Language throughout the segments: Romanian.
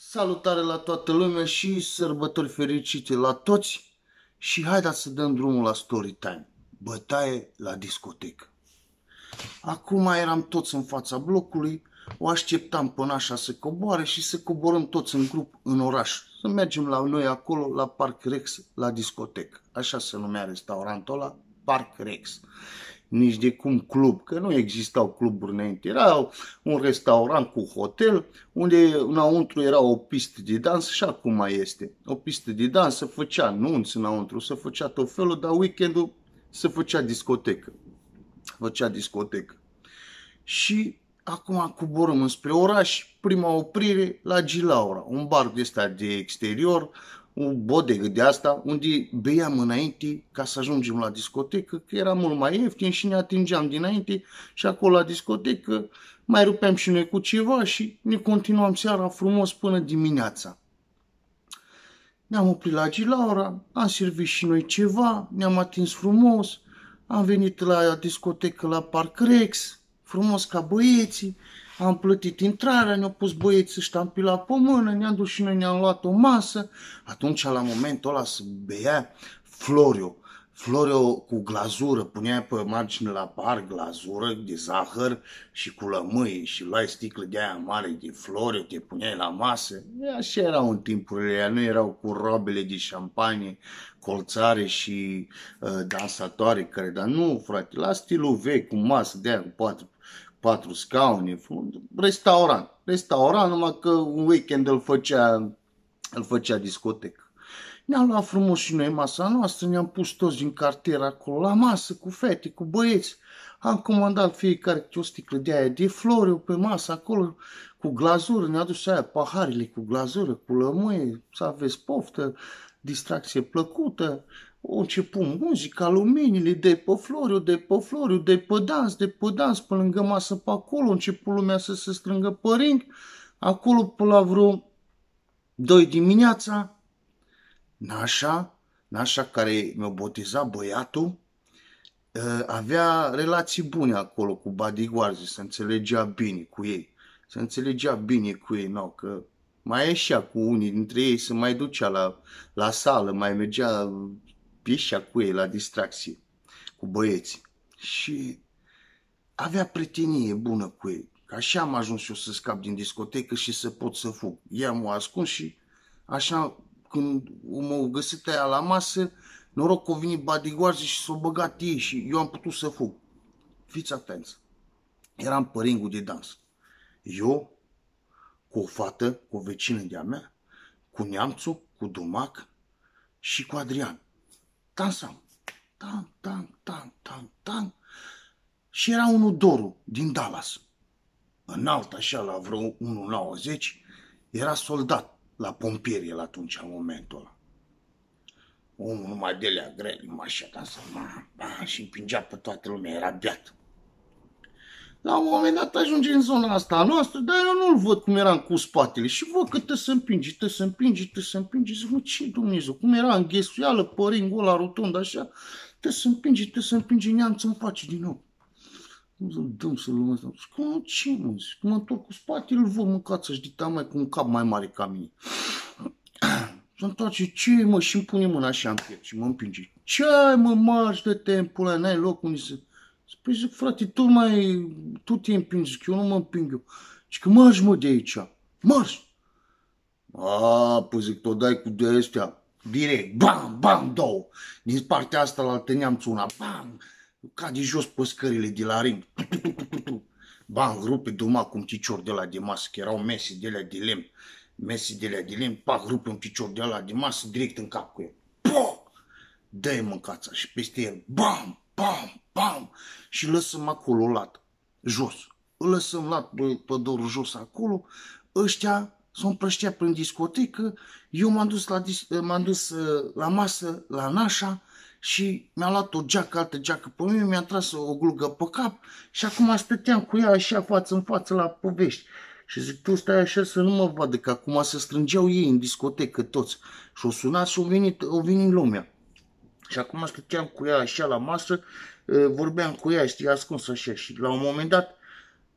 Salutare la toată lumea și sărbători fericite la toți și haideți să dăm drumul la story time. Bătaie la discotecă. Acum eram toți în fața blocului, o așteptam până așa să coboare și să coborăm toți în grup în oraș. Să mergem la noi acolo, la Parc Rex, la discotecă. Așa se numea restaurantul ăla, Parc Rex nici de cum club, că nu existau cluburi înainte. Era un restaurant cu hotel, unde înăuntru era o pistă de dans și acum mai este. O pistă de dans, se făcea nunți înăuntru, se făcea tot felul, dar weekendul se făcea discotecă. Făcea discotecă. Și acum coborăm înspre oraș, prima oprire la Gilaura, un bar de de exterior, un bodegă de asta, unde beam înainte ca să ajungem la discotecă, că era mult mai ieftin și ne atingeam dinainte și acolo la discotecă mai rupeam și noi cu ceva și ne continuam seara frumos până dimineața. Ne-am oprit la Gilaura, am servit și noi ceva, ne-am atins frumos, am venit la discotecă la Rex, frumos ca băieții, am plătit intrarea, ne-au pus băieți să în pila pe mână, ne-am dus și noi ne-am luat o masă. Atunci, la momentul ăla, se bea Florio. Florio cu glazură, punea pe margine la bar glazură de zahăr și cu lămâie și luai sticlă de aia mare de Florio, te puneai la masă. Așa era în timpurile aia, nu erau cu robele de șampanie, colțare și uh, dansatoare care, dar nu frate, la stilul vechi, cu masă de aia cu patru patru scaune, fund, restaurant. Restaurant, numai că un weekend îl făcea, îl făcea discotecă. Ne-am luat frumos și noi masa noastră, ne-am pus toți din cartier acolo la masă, cu fete, cu băieți. Am comandat fiecare o sticlă de aia de flori pe masă acolo, cu glazură, ne-a dus aia paharele cu glazură, cu lămâie, să aveți poftă, distracție plăcută. O început muzica, luminile, de pe Floriu, de pe Floriu, de pe dans, de pe dans, pe lângă masă, pe acolo, a început lumea să se strângă pe ring, acolo pe la vreo 2 dimineața, Nașa, Nașa care mi-a botezat băiatul, ă, avea relații bune acolo cu bodyguards, se înțelegea bine cu ei. Se înțelegea bine cu ei, nu, că mai ieșea cu unii dintre ei, se mai ducea la, la sală, mai mergea pieșa cu ei la distracție, cu băieții. Și avea pretenie bună cu ei. așa am ajuns eu să scap din discotecă și să pot să fug. Ea m-a ascuns și așa când m-au găsit aia la masă, noroc că au venit badigoarze și s-au băgat ei și eu am putut să fug. Fiți atenți. Eram pe ringul de dans. Eu, cu o fată, cu o vecină de-a mea, cu neamțul, cu Dumac și cu Adrian dansam. Tan, tan, tan, tan, tan. Și era unul Doru din Dallas. Înalt așa la vreo 1,90, era soldat la pompieri la atunci, în momentul ăla. Omul numai de lea grele, numai așa dansa, și împingea pe toată lumea, era beat la un moment dat ajunge în zona asta a noastră, dar eu nu-l văd cum eram cu spatele. Și văd că te se împinge, te se împinge, te se împinge. Zic, mă, ce Dumnezeu? Cum era în ghesuială, păringul ăla rotund, așa? Te se împinge, te se împinge, neamțul îmi face din nou. Nu dăm să luăm asta. Zic, mă, ce mă? Zic, mă întorc cu spatele, îl văd mâncat să-și dita mai cu un cap mai mare ca mine. Să întoarce, ce mă? Și îmi pune mâna așa în piept și mă împinge. Ce mă, marș de tempul ăla, n-ai loc unde să Păi zic, frate, tu mai, tu te împingi, zic, eu nu mă împing eu. Zic, marș mă de aici, marș. A, păi zic, tot dai cu de astea, direct, bam, bam, două. Din partea asta la altă neamț una, bam, cade jos pe scările de la ring. Bam, rupe duma cu un picior de la de masă, că erau mese de la de lemn. Mese de la de lemn, pac, rupe un picior de la de masă, direct în cap cu el. Po! Dă-i mâncața și peste el, bam, pam, pam, și lăsăm acolo lat, jos. Îl lăsăm lat pe, pe jos acolo, ăștia sunt au prin discotecă, eu m-am dus, la, m-am dus uh, la masă, la nașa, și mi-a luat o geacă, altă geacă pe mine, mi-a tras o glugă pe cap și acum stăteam cu ea așa față în față la povești. Și zic, tu stai așa să nu mă vadă, că acum se strângeau ei în discotecă toți. Și o sunat și o venit, o venit lumea. Și acum stăteam cu ea așa la masă, vorbeam cu ea, știi, ascuns așa. Și la un moment dat,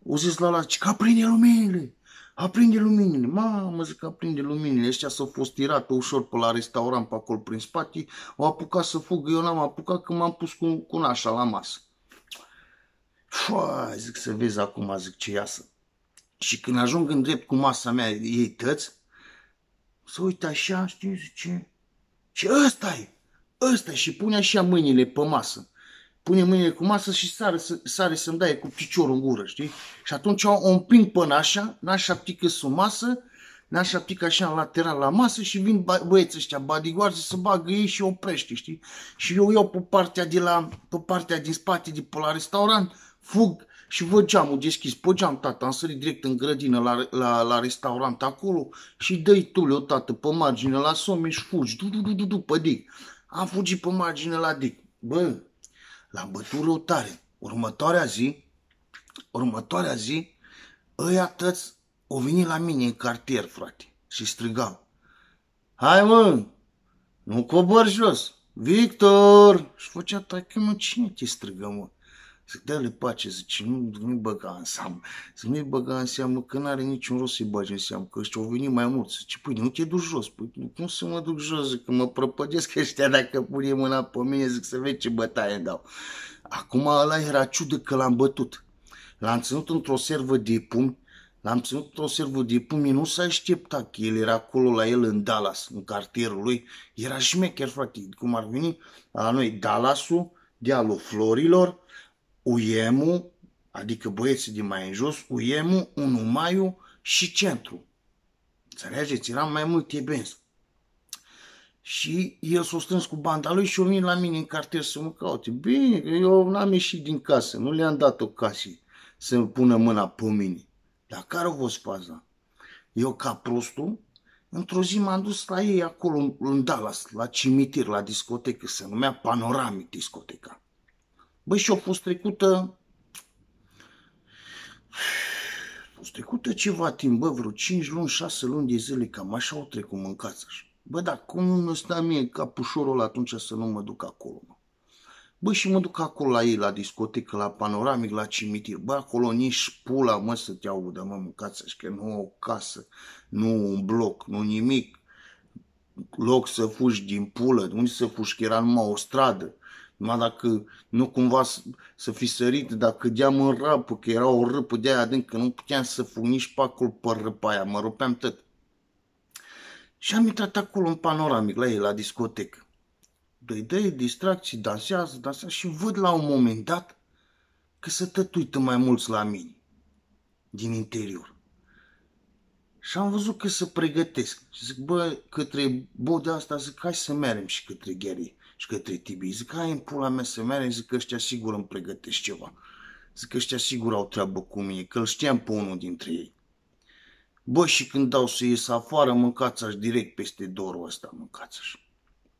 o zis la la, că aprinde luminile, aprinde luminile. Mamă, zic, aprinde luminile. Ăștia s-au fost tirat ușor pe la restaurant, pe acolo, prin spate. Au apucat să fug, eu n-am apucat, că m-am pus cu, cu nașa la masă. Fua, zic, să vezi acum, zic, ce iasă. Și când ajung în drept cu masa mea, ei tăți, să uită așa, știi, zice, ce ăsta e? ăsta și pune așa mâinile pe masă. Pune mâinile cu masă și sare, sare să-mi dai cu piciorul în gură, știi? Și atunci o împing pe așa, nașa pică sub masă, nașa pică așa în lateral la masă și vin băieții ăștia badigoarzi să bagă ei și oprește, știi? Și eu iau pe partea, de la, pe partea din spate de pe la restaurant, fug și văd geamul deschis. Pe geam, tata, am sărit direct în grădină la, la, la restaurant acolo și dă-i tu, tată, pe margine la somn și fugi, du, du, du, du, du, pe am fugit pe margine la Dic. Bă, l-am bătut rău tare. Următoarea zi, următoarea zi, ăia tăți o venit la mine în cartier, frate, și strigau. Hai mă, nu cobor jos, Victor! Și făcea că mă, cine te strigă, mă? Zic, dă-le pace, zic, nu, nu băga în seamă. Zic, nu-i băga în seamă, că n-are niciun rost să-i bagi în seamă, că ăștia au venit mai mulți. Zic, păi nu te duci jos, păi cum să mă duc jos, zic, că mă prăpădesc ăștia dacă pune mâna pe mine, zic, să vezi ce bătaie dau. Acum ăla era ciudă că l-am bătut. L-am ținut într-o servă de pumni, L-am ținut într-o servă de pumni, nu s-a așteptat că el era acolo la el în Dallas, în cartierul lui. Era șmecher, frate, cum ar veni la noi Dallas-ul, dealul florilor, Uiemu, adică băieții din mai în jos, Uiemu, Unumaiu și Centru. Înțelegeți? Eram mai mult ebenți. Și el s-a strâns cu banda lui și o vin la mine în cartier să mă caute. Bine, eu n-am ieșit din casă, nu le-am dat ocazie să-mi pună mâna pe mine. Dar care o fost faza? Eu ca prostul, într-o zi m-am dus la ei acolo în Dallas, la cimitir, la discotecă, se numea Panoramic discoteca. Băi, și-a fost trecută... A fost trecută ceva timp, bă, vreo 5 luni, 6 luni de zile, cam așa o trecut mâncați așa. Bă, dar cum nu stă mie capușorul ăla atunci să nu mă duc acolo, mă? Bă, și mă duc acolo la ei, la discotecă, la panoramic, la cimitir. Bă, acolo nici pula, mă, să te audă, mă, mâncați că nu o casă, nu un bloc, nu nimic. Loc să fugi din pulă, unde să fugi, că era numai o stradă. Numai dacă nu cumva să fi sărit, dacă deam în rapă, că era o râpă de aia adâncă, nu puteam să fug nici pe acolo pe râpa aia, mă rupeam tot. Și am intrat acolo în panoramic, la ei, la discotecă. Doi dăi, distracții, dansează, dansează și văd la un moment dat că se tătuită mai mulți la mine din interior. Și am văzut că se pregătesc. Și zic, bă, către bodea asta, zic, hai să mergem și către gherie și către Tibi. Zic, hai în pula mea să meargă, zic, că ăștia sigur îmi pregătesc ceva. Zic, că ăștia sigur au treabă cu mine, că îl știam pe unul dintre ei. Bă, și când dau să ies afară, mâncați-aș direct peste dorul ăsta, mâncați-aș.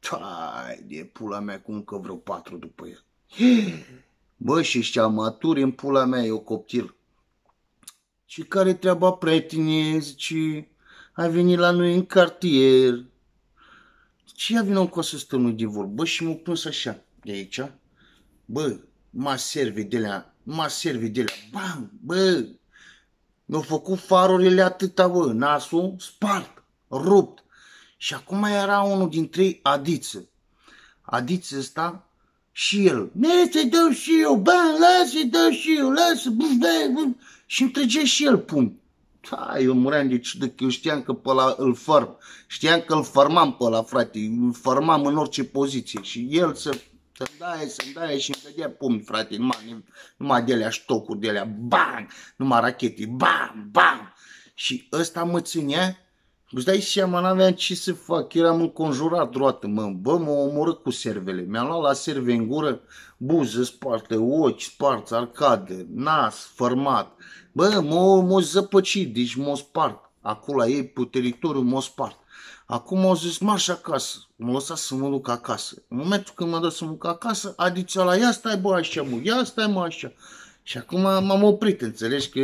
Hai de pula mea, cum că vreo patru după el. Bă, și ăștia maturi în pula mea, eu coptil. Și care treaba, prietenie, zice, ai venit la noi în cartier, și ia vină cu să stăm de vorbă și mă plâns așa de aici. Bă, mă servit de la, mă servit de la, bam, bă, mi-au făcut farurile atâta, bă, nasul spart, rupt. Și acum era unul dintre trei adiță. Adiță ăsta și el, mere să dau și eu, bă, lasă, dau și eu, lasă, bă, bă, bă. și îmi trăgea și el punct. Da, eu muream deci de ciudă că eu știam că pe ăla îl fărm. Știam că îl farmam pe ăla, frate. Îl farmam în orice poziție. Și el să să daie, să daie și îmi dădea pumni, frate. Numai, numai de alea ștocuri, de alea bang, numai rachete, bam, bam. Și ăsta mă ținea Îți dai seama, n-aveam ce să fac, eram înconjurat droată, mă, bă, mă omoră cu servele. Mi-am luat la serve în gură, buză spartă, ochi sparți, arcade, nas fărmat. Bă, mă, mă zăpăcit, deci mă spart. Acolo ei pe teritoriul mă spart. Acum au zis, marș acasă. M-a lăsat să mă duc acasă. În momentul când m-a dat să mă duc acasă, a zis la ia stai bă așa, mă, ia stai mă așa. Și acum m-am oprit, înțelegi că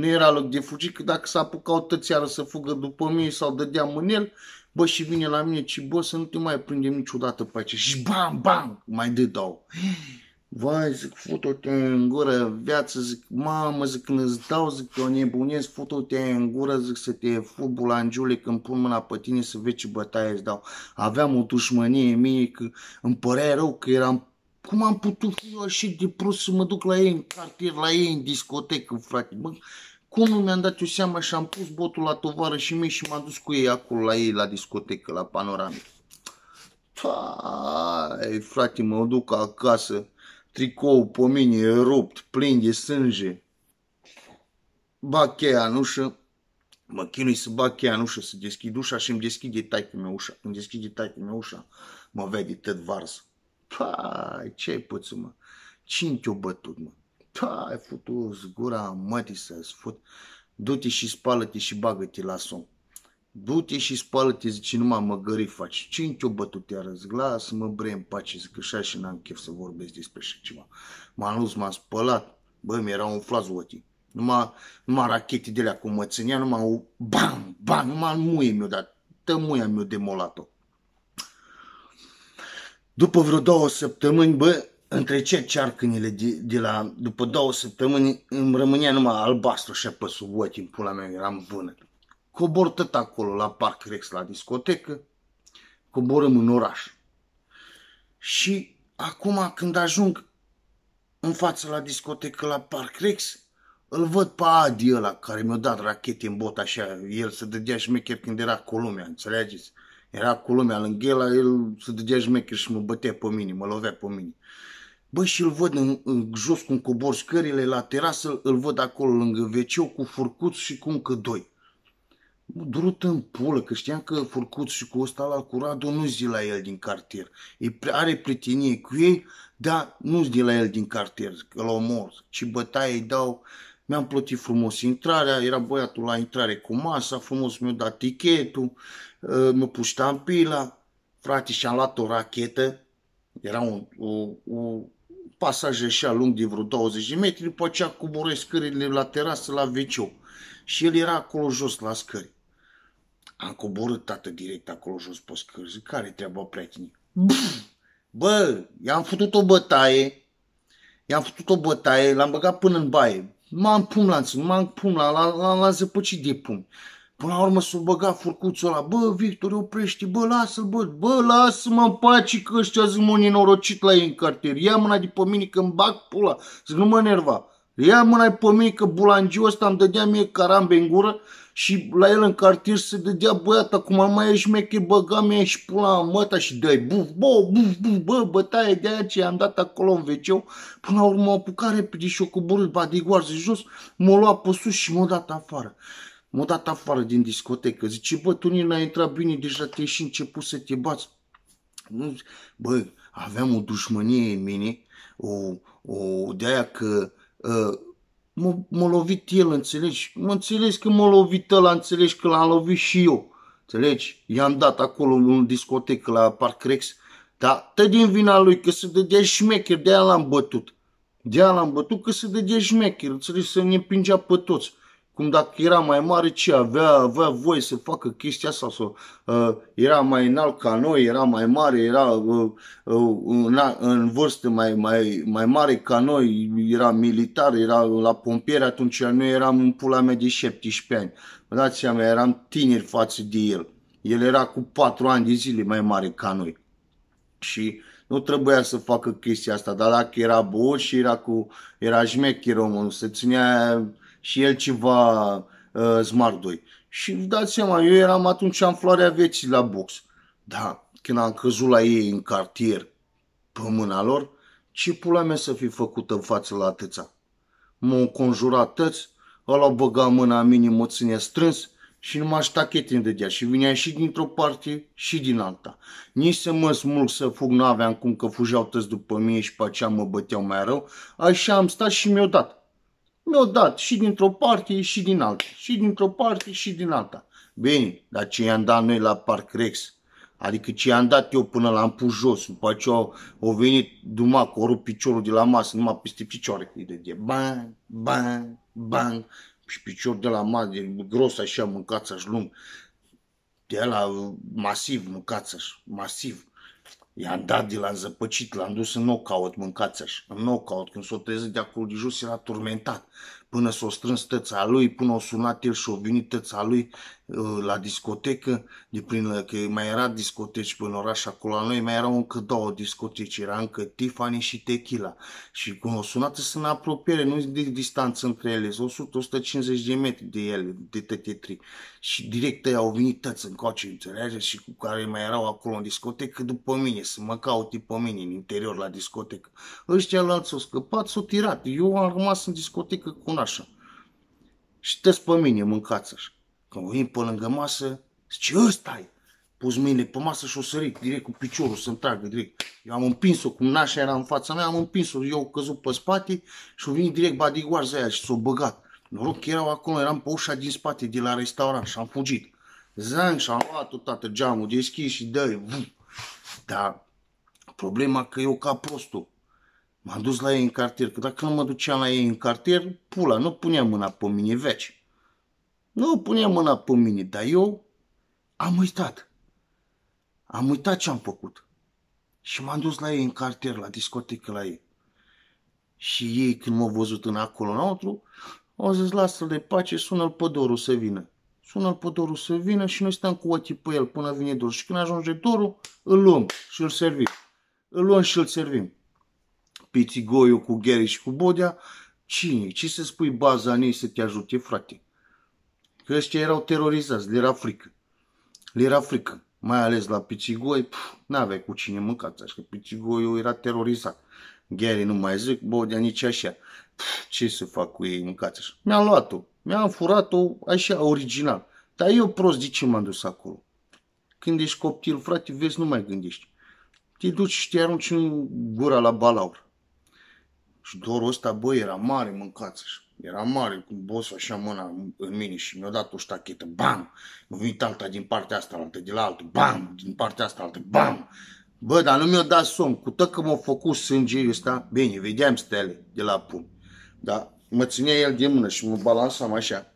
nu era loc de fugit, că dacă s-a apucat toți să fugă după mine sau dădeam în el, bă, și vine la mine, ci bă, să nu te mai prindem niciodată pe aici. Și bam, bam, mai dau. Vai, zic, fută-te în gură, viață, zic, mamă, zic, când îți dau, zic, o nebunesc, fută-te în gură, zic, să te fut bulangiule când pun mâna pe tine să vezi ce bătaie îți dau. Aveam o dușmănie mie, că îmi părea rău că eram cum am putut fi eu și de prost să mă duc la ei în cartier, la ei în discotecă, frate? Bă, cum nu mi-am dat eu seama și am pus botul la tovară și mie și m-am dus cu ei acolo la ei la discotecă, la panoramic. Tai, frate, mă duc acasă, tricou pe mine rupt, plin de sânge. Ba cheia în ușă, mă chinui să bag cheia în ușă, să deschid ușa și îmi deschide taică mea ușa. Îmi deschide taică mea ușa, mă vede tăt varză. Pai, ce-ai pățu, mă? Cine te-o bătut, mă? Pai, futu-ți gura mătii să-ți fut. Du-te și spală-te și bagă-te la som. Du-te și spală-te, zice, numai măgării faci. Cine te-o bătut iarăți? Lasă-mă, bre, în pace, zic, așa și n-am chef să vorbesc despre așa ceva. M-am luat, m-am spălat. Bă, mi-era un flaz otii. Numai, numai rachete de alea cum mă ținea, numai o bam, bam, numai muie mi-o dat. Tămuia mi-o demolat-o. După vreo două săptămâni, bă, între ce cearcânile de, de la, după două săptămâni, îmi rămânea numai albastru și pe sub ochi în pula mea, eram bună. Cobor tot acolo, la Parc Rex, la discotecă, coborăm în oraș. Și acum când ajung în față la discotecă la Parc Rex, îl văd pe Adi ăla care mi-a dat rachete în bot așa, el se dădea șmecher când era Columbia, înțelegeți? Era cu lumea lângă el, el se dădea jmecher și mă bătea pe mine, mă lovea pe mine. Bă, și îl văd în, în jos cum cobor scările la terasă, îl văd acolo lângă veceu cu furcuț și cu încă doi. Mă durut în pulă, că știam că furcuț și cu ăsta la curado nu zi la el din cartier. E, are prietenie cu ei, dar nu zi la el din cartier, că l-au mort. Și bătaie îi dau, mi-am plătit frumos intrarea, era băiatul la intrare cu masa, frumos mi-a dat tichetul, Ă, mă puștam pila, frate, și-am luat o rachetă, era un, o, o pasaj așa lung de vreo 20 de metri, după aceea coborai scările la terasă, la wc Și el era acolo jos la scări. Am coborât tată direct acolo jos pe scări. Zic, care treaba prieteni? Bă, i-am făcut o bătaie, i-am făcut o bătaie, l-am băgat până în baie. M-am pum la m-am pum la, l-am zăpăcit de pum. Până la urmă s-o băga furcuțul ăla, bă, Victor, oprește, bă, lasă-l, bă, bă, lasă-mă în pace că ăștia zic mă nenorocit la ei în cartier. Ia mâna de pe mine că îmi bag pula, zic, nu mă nerva. Ia mâna pe mine că bulangiul ăsta îmi dădea mie carambe în gură și la el în cartier se dădea băiat, acum mai ești mecher, băga mie și pula în măta și dai buf, bă, buf, buf, bă, bătaie de aia ce i-am dat acolo în wc Până la urmă am apucat repede și o coborât badigoarze jos, m-a luat pe sus și m-a dat afară. M-a dat afară din discotecă. Zice, bă, tu n-ai intrat bine, deja te-ai și început să te bați. Bă, aveam o dușmănie în mine, o, o de aia că uh, m-a, m-a lovit el, înțelegi? Mă înțelegi că m-a lovit ăla, înțelegi că l-am lovit și eu. Înțelegi? I-am dat acolo în discotecă la Rex, dar tă din vina lui că se dădea șmecher, de-aia l-am bătut. De-aia l-am bătut că se dădea șmecher, înțelegi? Să ne împingea pe toți. Cum dacă era mai mare, ce avea, avea voie să facă chestia asta? Sau, uh, era mai înalt ca noi, era mai mare, era uh, uh, în, în vârstă mai, mai, mai mare ca noi, era militar, era la pompieri atunci, noi eram în pula mea de 17 ani. Vă dați seama, eram tineri față de el. El era cu 4 ani de zile mai mare ca noi. Și nu trebuia să facă chestia asta, dar dacă era băut și era, cu, era șmechi românul, se ținea și el ceva uh, Smart 2. Și îmi dați seama, eu eram atunci în floarea vieții la box. Da, când am căzut la ei în cartier pe mâna lor, ce pula mea să fi făcut în față la tăța? M-au conjurat tăți, ăla băga mâna în mine, mă ține strâns și nu m-aș ștachete de dea. și vinea și dintr-o parte și din alta. Nici să mă smulg să fug n-aveam cum că fugeau tăți după mine și pe aceea mă băteau mai rău, așa am stat și mi-o dat. Mi-au dat și dintr-o parte și din alta, și dintr-o parte și din alta. Bine, dar ce i-am dat noi la Rex, Adică ce i-am dat eu până l-am pus jos, după ce au, au venit duma cu rup piciorul de la masă, numai peste picioare. de, de bang, bang, bang și picior de la masă, gros așa, mâncați și lung. De la masiv, mâncați-aș, masiv. I-am dat de la am zăpăcit, l-am dus în knockout, mâncați-aș, în knockout, când s-o trezit de acolo de jos, era turmentat până s-o strâns tăța lui, până o sunat el și o venit tăța lui uh, la discotecă, de prin, uh, că mai era discoteci până oraș acolo la noi, mai erau încă două discoteci, era încă Tiffany și Tequila. Și cum o sunat sunt în apropiere, nu de distanță între ele, 100-150 de metri de ele, de tri Și direct au venit tăți în coace, înțelege, și cu care mai erau acolo în discotecă după mine, să mă caute pe mine în interior la discotecă. Ăștia alții au scăpat, s-au tirat. Eu am rămas în discotecă cu una așa. Și te pe mine, mâncați așa. Când vin pe lângă masă, zice, ăsta e. Pus mâinile pe masă și o sărit direct cu piciorul să-mi tragă direct. Eu am împins-o, cum nașa era în fața mea, am împins-o, eu căzut pe spate și o vin direct badigoarza aia și s-o băgat. Noroc că erau acolo, eram pe ușa din spate de la restaurant și am fugit. Zang și am luat toată geamul deschis și dă Dar problema că eu ca prostul M-am dus la ei în cartier, că dacă nu mă duceam la ei în cartier, pula, nu punea mâna pe mine veci. Nu punea mâna pe mine, dar eu am uitat. Am uitat ce am făcut. Și m-am dus la ei în cartier, la discotecă la ei. Și ei, când m-au văzut în acolo înăuntru, au zis, lasă-l de pace, sună-l pe dorul să vină. Sună-l pe dorul să vină și noi stăm cu ochii pe el până vine dorul. Și când ajunge dorul, îl luăm și îl servim. Îl luăm și îl servim. Pițigoiu cu Gheri și cu Bodea, cine? Ce să spui baza în ei să te ajute, frate? Că ăștia erau terorizați, le era frică. Le era frică, mai ales la Pițigoi, n-aveai cu cine mâncați, așa că Pițigoiu era terorizat. Gheri nu mai zic, Bodea nici așa. Pf, ce să fac cu ei mâncați așa? Mi-am luat-o, mi-am furat-o așa, original. Dar eu prost de ce m-am dus acolo? Când ești copil, frate, vezi, nu mai gândești. Te duci și te arunci în gura la balaur. Și dorul ăsta, bă, era mare, mâncați era mare, cu bosul așa mâna în mine și mi-a dat o ștachetă, bam! M-a venit alta din partea asta, altă de la altul, bam! Din partea asta, altă, bam! Bă, dar nu mi-a dat somn, cu tot că m-a făcut sânge ăsta, bine, vedeam stele de la pun. Dar mă ținea el de mână și mă balansam așa.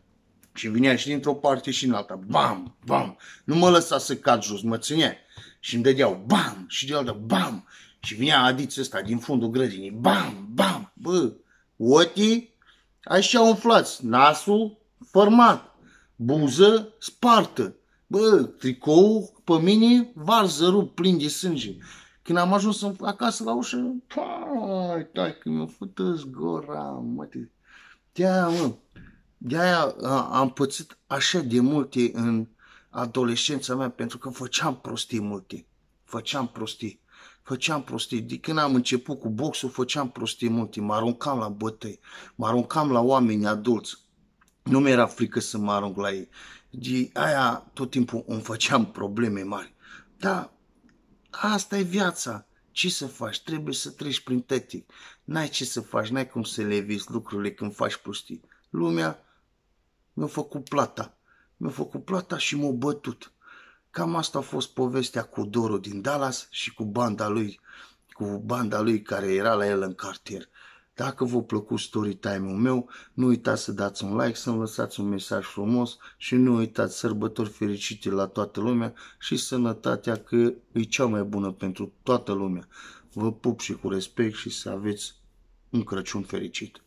Și vinea și dintr-o parte și în alta, bam, bam! Nu mă lăsa să cad jos, mă ținea. Și îmi dădeau, bam! Și de altă, bam! Și vinea adiț ăsta din fundul grădinii. Bam, bam, bă. Oti, așa umflați. Nasul format. Buză spartă. Bă, tricou pe mine varză rup plin de sânge. Când am ajuns acasă la ușă, păi, tai, că mi-a făcut zgora, mă, te... De-aia, mă, de-aia am pățit așa de multe în adolescența mea, pentru că făceam prostii multe. Făceam prostii făceam prostii. De când am început cu boxul, făceam prostii multe. Mă aruncam la bătăi, mă aruncam la oameni adulți. Nu mi-era frică să mă arunc la ei. De deci, aia tot timpul îmi făceam probleme mari. Dar asta e viața. Ce să faci? Trebuie să treci prin tetic. N-ai ce să faci, n-ai cum să le vezi lucrurile când faci prostii. Lumea mi-a făcut plata. Mi-a făcut plata și m-a bătut. Cam asta a fost povestea cu Doru din Dallas și cu banda lui, cu banda lui care era la el în cartier. Dacă v-a plăcut story time-ul meu, nu uitați să dați un like, să-mi lăsați un mesaj frumos și nu uitați sărbători fericite la toată lumea și sănătatea că e cea mai bună pentru toată lumea. Vă pup și cu respect și să aveți un Crăciun fericit!